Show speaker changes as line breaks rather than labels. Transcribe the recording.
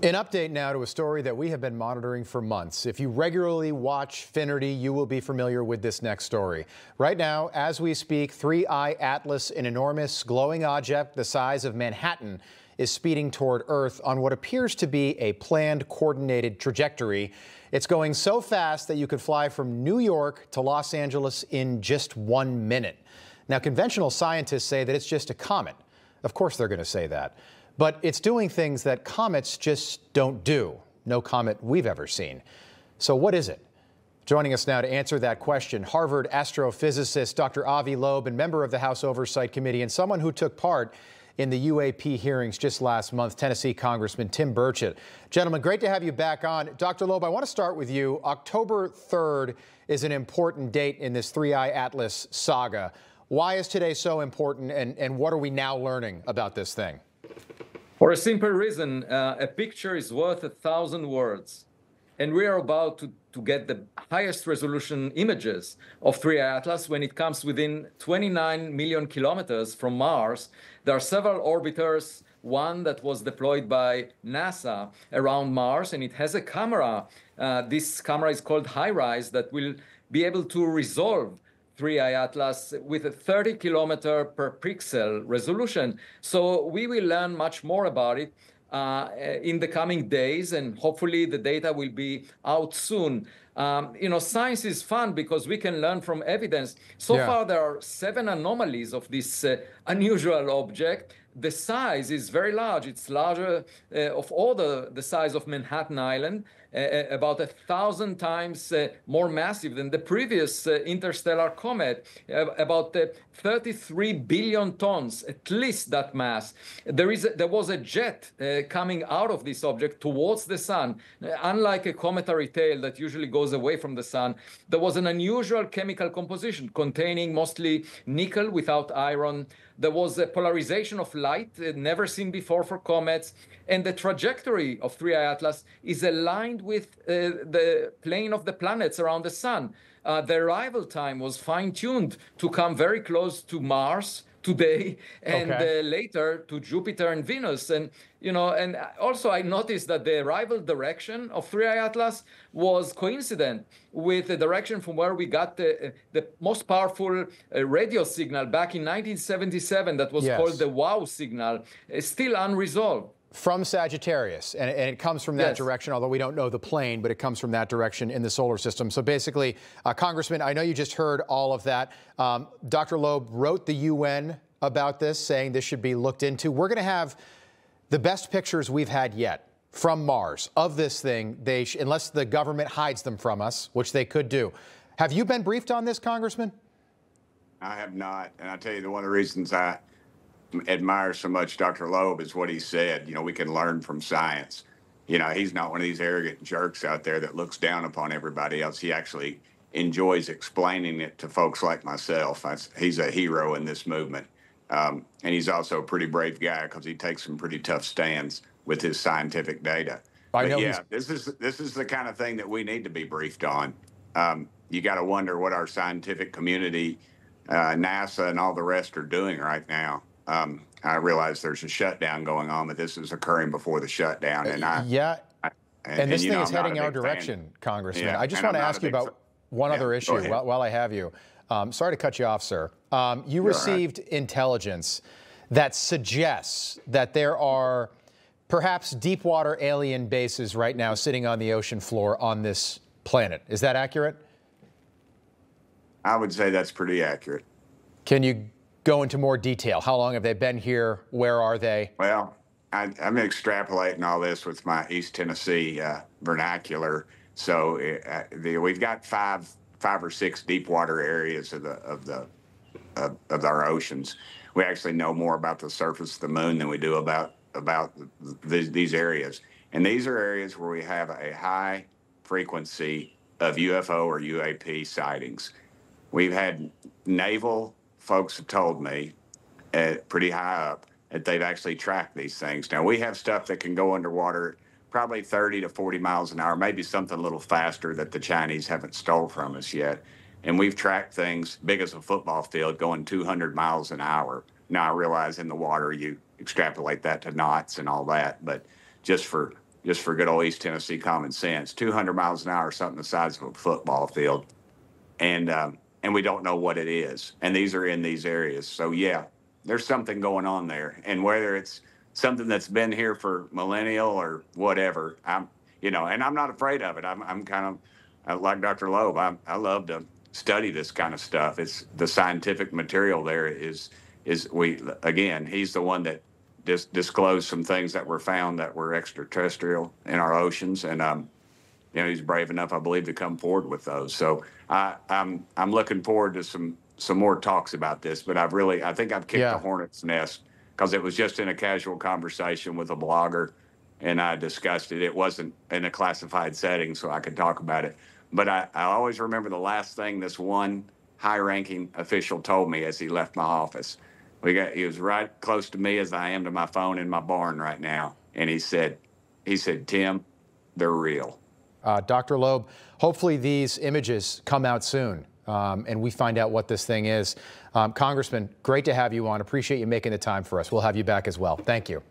An update now to a story that we have been monitoring for months. If you regularly watch Finnerty, you will be familiar with this next story. Right now, as we speak, 3i Atlas, an enormous glowing object the size of Manhattan, is speeding toward Earth on what appears to be a planned, coordinated trajectory. It's going so fast that you could fly from New York to Los Angeles in just one minute. Now, conventional scientists say that it's just a comet. Of course, they're going to say that. But it's doing things that comets just don't do. No comet we've ever seen. So, what is it? Joining us now to answer that question, Harvard astrophysicist Dr. Avi Loeb and member of the House Oversight Committee and someone who took part in the UAP hearings just last month, Tennessee Congressman Tim Burchett. Gentlemen, great to have you back on. Dr. Loeb, I want to start with you. October 3rd is an important date in this 3i Atlas saga. Why is today so important, and, and what are we now learning about this thing?
For a simple reason, uh, a picture is worth a thousand words. And we are about to, to get the highest resolution images of 3 Atlas when it comes within 29 million kilometers from Mars. There are several orbiters, one that was deployed by NASA around Mars, and it has a camera. Uh, this camera is called High Rise that will be able to resolve 3i Atlas with a 30 kilometer per pixel resolution. So we will learn much more about it uh, in the coming days, and hopefully the data will be out soon. Um, you know, science is fun because we can learn from evidence. So yeah. far, there are seven anomalies of this uh, unusual object. The size is very large. It's larger uh, of order the size of Manhattan Island. Uh, uh, about a thousand times uh, more massive than the previous interstellar comet, about 33 billion tons, at least that mass. There, is a, there was a jet coming out of this object towards the sun. Unlike a cometary tail that usually goes away from the sun, there was an unusual chemical composition containing mostly nickel without iron. There was a polarization of light never seen before for comets. And the trajectory of 3I Atlas is aligned aligned with uh, the plane of the planets around the sun. Uh, the arrival time was fine tuned to come very close to Mars today and okay. uh, later to Jupiter and Venus. And you know, and also I noticed that the arrival direction of 3i Atlas was coincident with the direction from where we got the uh, the most powerful uh, radio signal back in 1977 that was yes. called the WOW signal, uh, still unresolved
from Sagittarius, and, and, it comes from that yes. direction, although we don't know the plane, but it comes from that direction in the solar system. So basically, uh, Congressman, I know you just heard all of that. Um, Dr. Loeb wrote the UN about this, saying this should be looked into. We're going to have the best pictures we've had yet from Mars of this thing, they unless the government hides them from us, which they could do. Have you been briefed on this, Congressman?
I have not. And I tell you, the one of the reasons I admire so much Dr. Loeb is what he said. You know, we can learn from science. You know, he's not one of these arrogant jerks out there that looks down upon everybody else. He actually enjoys explaining it to folks like myself. I, he's a hero in this movement. Um, and he's also a pretty brave guy because he takes some pretty tough stands with his scientific data. I but know yeah, this is this is the kind of thing that we need to be briefed on. Um, you got to wonder what our scientific community, uh, NASA, and all the rest are doing right now um, I realize there's a shutdown going on, but this is occurring before the shutdown, uh, and I
yeah. I,
and, and, this and, thing know, is I'm heading our direction, fan. Congressman. Yeah, I just want to ask you about fan.
one yeah, other issue while, while, I have you. Um, sorry to cut you off, sir. Um, you You're received right. intelligence that suggests that there are perhaps deep water alien bases right now sitting on the ocean floor on this planet. Is that accurate?
I would say that's pretty accurate.
Can you go into more detail. How long have they been here? Where are they?
Well, I, am extrapolating all this with my East Tennessee uh, vernacular. So it, uh, the, we've got five, five or six deep water areas of the of the of, of, our oceans. We actually know more about the surface of the moon than we do about about th these areas. And these are areas where we have a high frequency of UFO or UAP sightings. We've had naval folks have told me, pretty high up, that they've actually tracked these things. Now we have stuff that can go underwater probably 30 to 40 miles an hour, maybe something a little faster that the Chinese haven't stole from us yet. And we've tracked things big as a football field going 200 miles an hour. Now I realize in the water you extrapolate that to knots and all that, but just for just for good old East Tennessee common sense, 200 miles an hour, something the size of a football field, and um, and we don't know what it is. And these are in these areas. So, yeah, there's something going on there. And whether it's something that's been here for millennial or whatever, I'm, you know, and I'm not afraid of it. I'm, I'm kind of like Dr. Loeb. i I love to study this kind of stuff. It's the scientific material there is, is we, again, he's the one that dis- disclosed some things that were found that were extraterrestrial in our oceans. And, um, you know, he's brave enough, I believe, to come forward with those. So I, I'm I'm looking forward to some some more talks about this. But I've really I think I've kicked yeah. hornet's nest because it was just in a casual conversation with a blogger, and I discussed it. It wasn't in a classified setting, so I could talk about it. But I, I always remember the last thing this one high-ranking official told me as he left my office. We got he was right close to me as I am to my phone in my barn right now, and he said, he said, Tim, they're real.
Uh, Dr. Loeb, hopefully these images come out soon um, and we find out what this thing is. Um, Congressman, great to have you on. Appreciate you making the time for us. We'll have you back as well. Thank you.